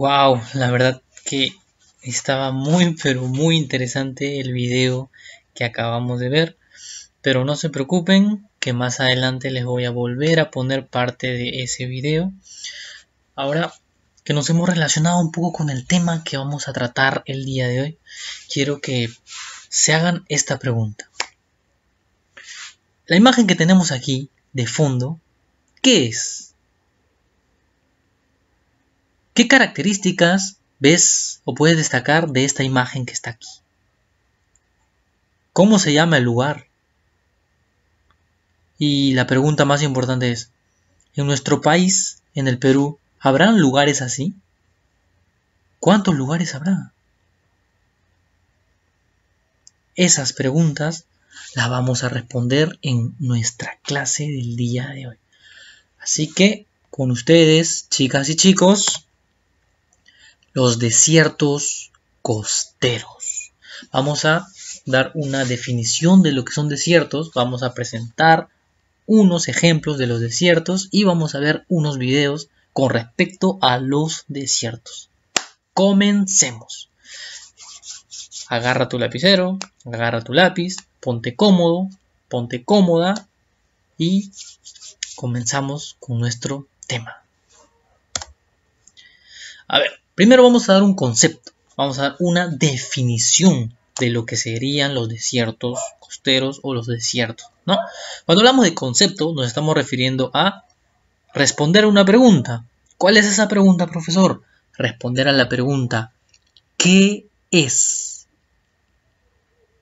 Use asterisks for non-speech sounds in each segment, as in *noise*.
Wow, la verdad que estaba muy pero muy interesante el video que acabamos de ver. Pero no se preocupen que más adelante les voy a volver a poner parte de ese video. Ahora que nos hemos relacionado un poco con el tema que vamos a tratar el día de hoy, quiero que se hagan esta pregunta. La imagen que tenemos aquí de fondo, ¿qué es? ¿Qué características ves o puedes destacar de esta imagen que está aquí? ¿Cómo se llama el lugar? Y la pregunta más importante es, ¿en nuestro país, en el Perú, habrán lugares así? ¿Cuántos lugares habrá? Esas preguntas las vamos a responder en nuestra clase del día de hoy. Así que con ustedes, chicas y chicos, los desiertos costeros. Vamos a dar una definición de lo que son desiertos, vamos a presentar unos ejemplos de los desiertos y vamos a ver unos videos con respecto a los desiertos. Comencemos. Agarra tu lapicero, agarra tu lápiz, ponte cómodo, ponte cómoda y comenzamos con nuestro tema. A ver, Primero vamos a dar un concepto, vamos a dar una definición de lo que serían los desiertos costeros o los desiertos, ¿no? Cuando hablamos de concepto nos estamos refiriendo a responder a una pregunta. ¿Cuál es esa pregunta, profesor? Responder a la pregunta ¿qué es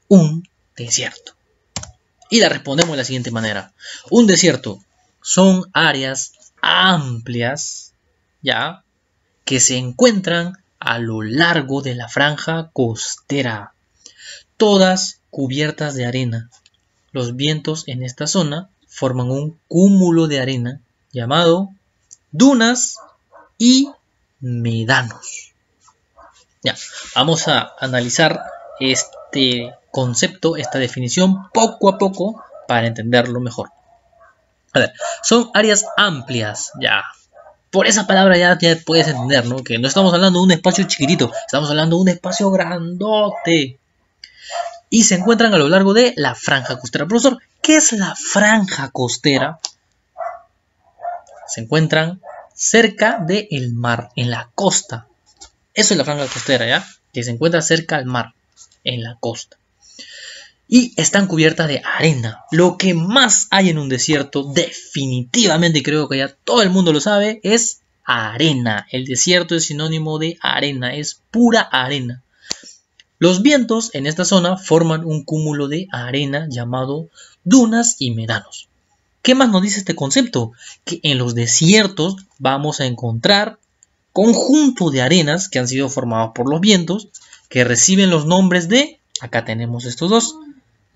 un desierto? Y la respondemos de la siguiente manera. Un desierto son áreas amplias, ya, que se encuentran a lo largo de la franja costera, todas cubiertas de arena. Los vientos en esta zona forman un cúmulo de arena llamado dunas y medanos. Ya, vamos a analizar este concepto, esta definición poco a poco para entenderlo mejor. son áreas amplias, ya, por esa palabra ya, puedes entender, ¿no? Que no estamos hablando de un espacio chiquitito, estamos hablando de un espacio grandote. Y se encuentran a lo largo de la franja costera. Profesor, ¿qué es la franja costera? Se encuentran cerca del mar, en la costa. Eso es la franja costera, ¿ya? Que se encuentra cerca al mar, en la costa y están cubiertas de arena. Lo que más hay en un desierto, definitivamente creo que ya todo el mundo lo sabe, es arena. El desierto es sinónimo de arena, es pura arena. Los vientos en esta zona forman un cúmulo de arena llamado dunas y medanos. ¿Qué más nos dice este concepto? Que en los desiertos vamos a encontrar conjunto de arenas que han sido formadas por los vientos, que reciben los nombres de, acá tenemos estos dos,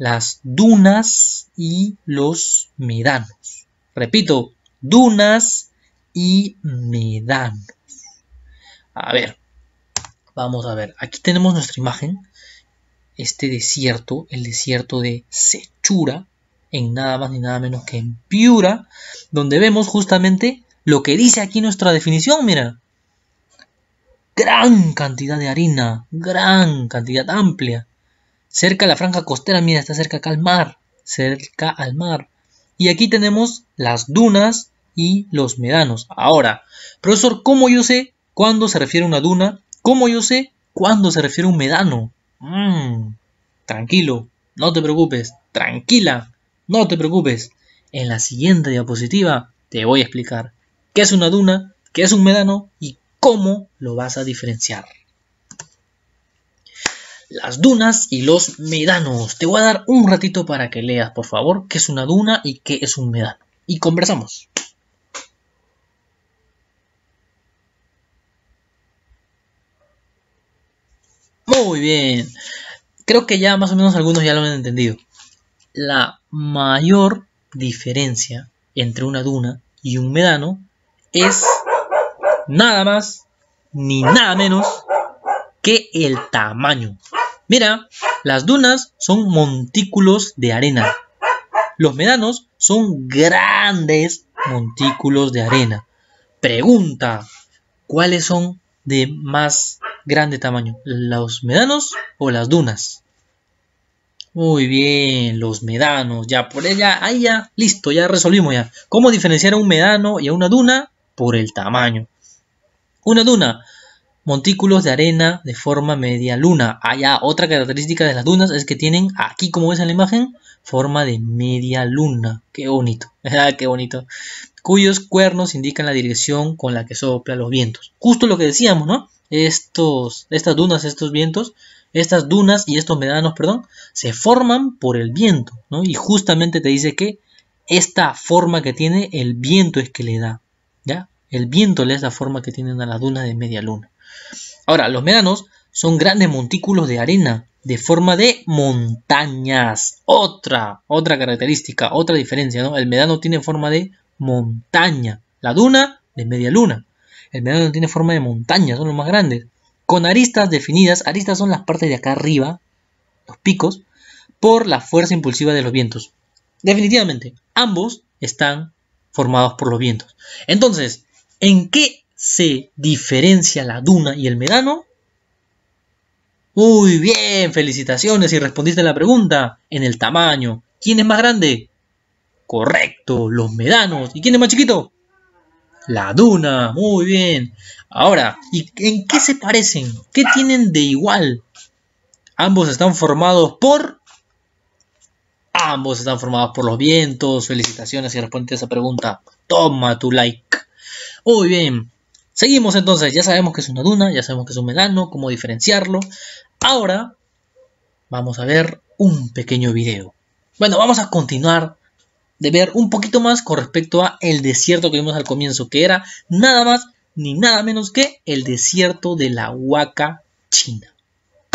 las dunas y los medanos. Repito, dunas y medanos. A ver, vamos a ver. Aquí tenemos nuestra imagen. Este desierto, el desierto de Sechura, en nada más ni nada menos que en Piura, donde vemos justamente lo que dice aquí nuestra definición, mira. Gran cantidad de harina, gran cantidad amplia cerca la franja costera, mira, está cerca acá al mar, cerca al mar. Y aquí tenemos las dunas y los medanos. Ahora, profesor, ¿cómo yo sé cuándo se refiere a una duna? ¿Cómo yo sé cuándo se refiere a un medano? Mm, tranquilo, no te preocupes, tranquila, no te preocupes. En la siguiente diapositiva te voy a explicar qué es una duna, qué es un medano y cómo lo vas a diferenciar las dunas y los medanos. Te voy a dar un ratito para que leas, por favor, qué es una duna y qué es un medano. Y conversamos. Muy bien. Creo que ya más o menos algunos ya lo han entendido. La mayor diferencia entre una duna y un medano es nada más ni nada menos que el tamaño. Mira, las dunas son montículos de arena. Los medanos son grandes montículos de arena. Pregunta, ¿cuáles son de más grande tamaño? ¿Los medanos o las dunas? Muy bien, los medanos, ya por ella, ahí ya, listo, ya resolvimos ya. ¿Cómo diferenciar a un medano y a una duna? Por el tamaño. Una duna montículos de arena de forma media luna. Allá, ah, otra característica de las dunas es que tienen, aquí como ves en la imagen, forma de media luna. Qué bonito, *laughs* ah, qué bonito. Cuyos cuernos indican la dirección con la que soplan los vientos. Justo lo que decíamos, ¿no? Estos, estas dunas, estos vientos, estas dunas y estos medanos, perdón, se forman por el viento, ¿no? Y justamente te dice que esta forma que tiene el viento es que le da, ¿ya? El viento le da la forma que tienen a las dunas de media luna. Ahora, los medanos son grandes montículos de arena de forma de montañas. Otra, otra característica, otra diferencia, ¿no? El medano tiene forma de montaña. La duna de media luna. El medano tiene forma de montaña, son los más grandes. Con aristas definidas, aristas son las partes de acá arriba, los picos, por la fuerza impulsiva de los vientos. Definitivamente, ambos están formados por los vientos. Entonces, ¿en qué se diferencia la duna y el medano? Muy bien, felicitaciones y respondiste la pregunta. En el tamaño. ¿Quién es más grande? Correcto, los medanos. ¿Y quién es más chiquito? La duna, muy bien. Ahora, ¿y en qué se parecen? ¿Qué tienen de igual? Ambos están formados por... Ambos están formados por los vientos. Felicitaciones y respondiste esa pregunta. Toma tu like. Muy bien. Seguimos entonces, ya sabemos que es una duna, ya sabemos que es un melano, cómo diferenciarlo. Ahora vamos a ver un pequeño video. Bueno, vamos a continuar de ver un poquito más con respecto a el desierto que vimos al comienzo, que era nada más ni nada menos que el desierto de la Huaca China.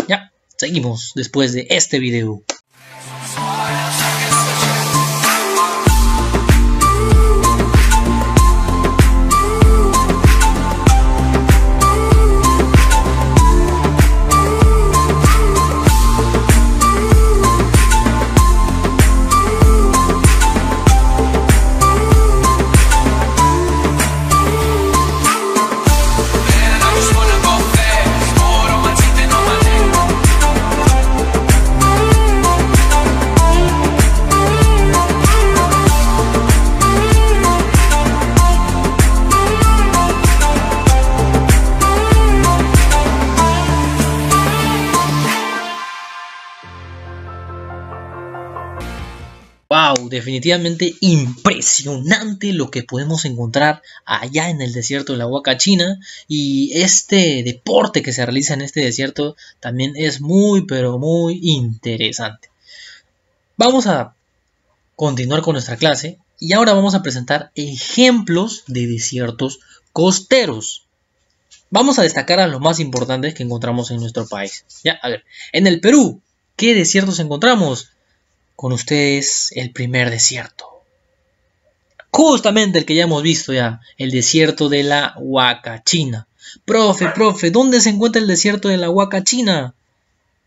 Ya, seguimos después de este video. definitivamente impresionante lo que podemos encontrar allá en el desierto de la Huaca China. Y este deporte que se realiza en este desierto también es muy, pero muy interesante. Vamos a continuar con nuestra clase y ahora vamos a presentar ejemplos de desiertos costeros. Vamos a destacar a los más importantes que encontramos en nuestro país. Ya, a ver, en el Perú, ¿qué desiertos encontramos? con ustedes el primer desierto. Justamente el que ya hemos visto ya, el desierto de la china Profe, profe, ¿dónde se encuentra el desierto de la china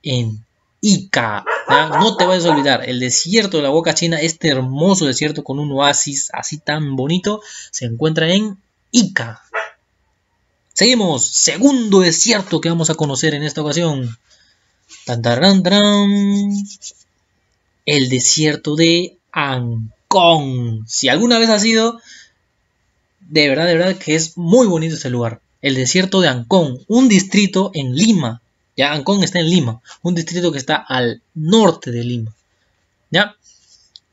En Ica. No te vayas a olvidar, el desierto de la china este hermoso desierto con un oasis así tan bonito, se encuentra en Ica. Seguimos, segundo desierto que vamos a conocer en esta ocasión. Tan, tan, tan, el desierto de Ancón. Si alguna vez has ido, de verdad, de verdad que es muy bonito este lugar. El desierto de Ancón, un distrito en Lima. Ya, Ancón está en Lima, un distrito que está al norte de Lima. ¿Ya?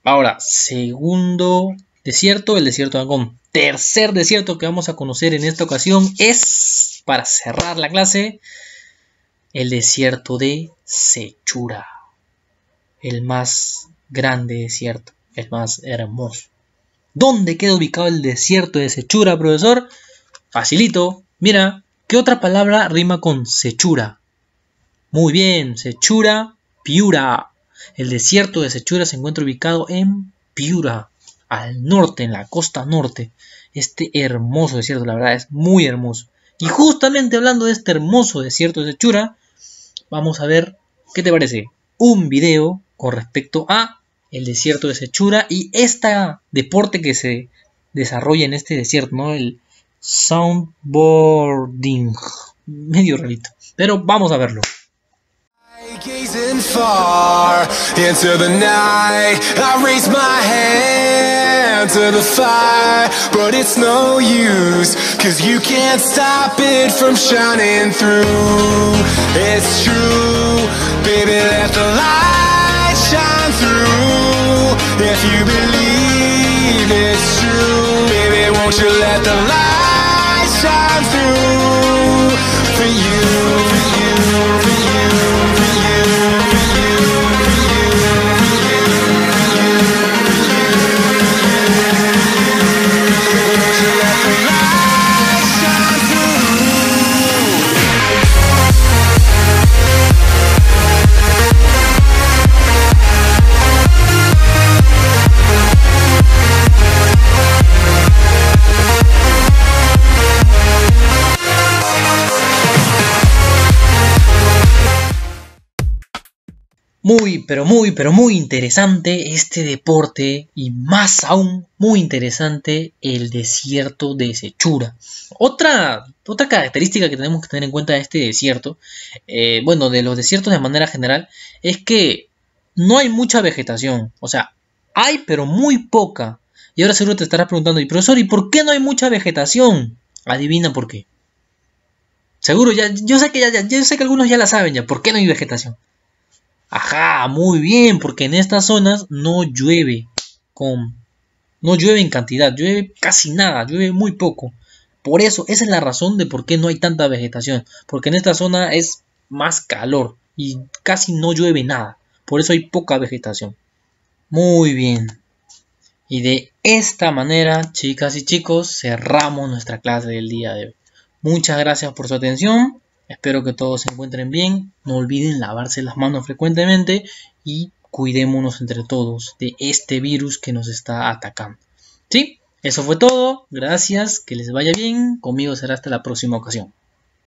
Ahora, segundo desierto, el desierto de Ancón. Tercer desierto que vamos a conocer en esta ocasión es, para cerrar la clase, el desierto de Sechura el más grande desierto, el más hermoso. ¿Dónde queda ubicado el desierto de Sechura, profesor? Facilito. Mira, ¿qué otra palabra rima con Sechura? Muy bien, Sechura, Piura. El desierto de Sechura se encuentra ubicado en Piura, al norte, en la costa norte. Este hermoso desierto, la verdad, es muy hermoso. Y justamente hablando de este hermoso desierto de Sechura, vamos a ver, ¿qué te parece? Un video con respecto a el desierto de Sechura y este deporte que se desarrolla en este desierto, ¿no? El soundboarding. Medio rarito. Pero vamos a verlo. if you believe it's true Baby, won't you let the light shine through For you muy, pero muy, pero muy interesante este deporte y más aún muy interesante el desierto de Sechura. Otra, característica que tenemos que tener en cuenta de este desierto, eh, bueno, de los desiertos de manera general, es que no hay mucha vegetación. O sea, hay, pero muy poca. Y ahora seguro te estarás preguntando, y profesor, ¿y por qué no hay mucha vegetación? Adivina por qué. Seguro, ya, yo sé que ya, ya, yo sé que algunos ya la saben ya, ¿por qué no hay vegetación? Ajá, muy bien, porque en estas zonas no llueve con no llueve en cantidad, llueve casi nada, llueve muy poco. Por eso, esa es la razón de por qué no hay tanta vegetación, porque en esta zona es más calor y casi no llueve nada, por eso hay poca vegetación. Muy bien. Y de esta manera, chicas y chicos, cerramos nuestra clase del día de hoy. Muchas gracias por su atención Espero que todos se encuentren bien. No olviden lavarse las manos frecuentemente y cuidémonos entre todos de este virus que nos está atacando. ¿Sí? Eso fue todo. Gracias. Que les vaya bien. Conmigo será hasta la próxima ocasión.